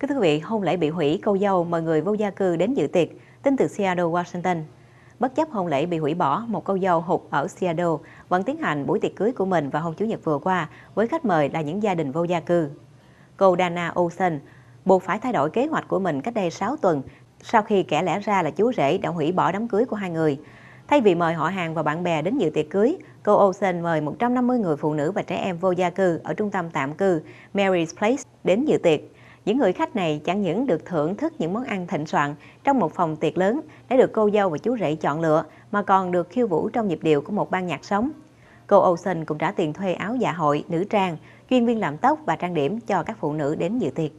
Kính thưa quý vị, hôn lễ bị hủy, câu dâu mời người vô gia cư đến dự tiệc, tin từ Seattle, Washington. Bất chấp hôn lễ bị hủy bỏ, một câu dâu hụt ở Seattle vẫn tiến hành buổi tiệc cưới của mình vào hôm Chủ nhật vừa qua với khách mời là những gia đình vô gia cư. Cô Dana Olsen buộc phải thay đổi kế hoạch của mình cách đây 6 tuần sau khi kẻ lẽ ra là chú rể đã hủy bỏ đám cưới của hai người. Thay vì mời họ hàng và bạn bè đến dự tiệc cưới, cô Olsen mời 150 người phụ nữ và trẻ em vô gia cư ở trung tâm tạm cư Mary's Place đến dự tiệc. Những người khách này chẳng những được thưởng thức những món ăn thịnh soạn trong một phòng tiệc lớn đã được cô dâu và chú rể chọn lựa, mà còn được khiêu vũ trong nhịp điệu của một ban nhạc sống. Cô Olsen cũng trả tiền thuê áo dạ hội, nữ trang, chuyên viên làm tóc và trang điểm cho các phụ nữ đến dự tiệc.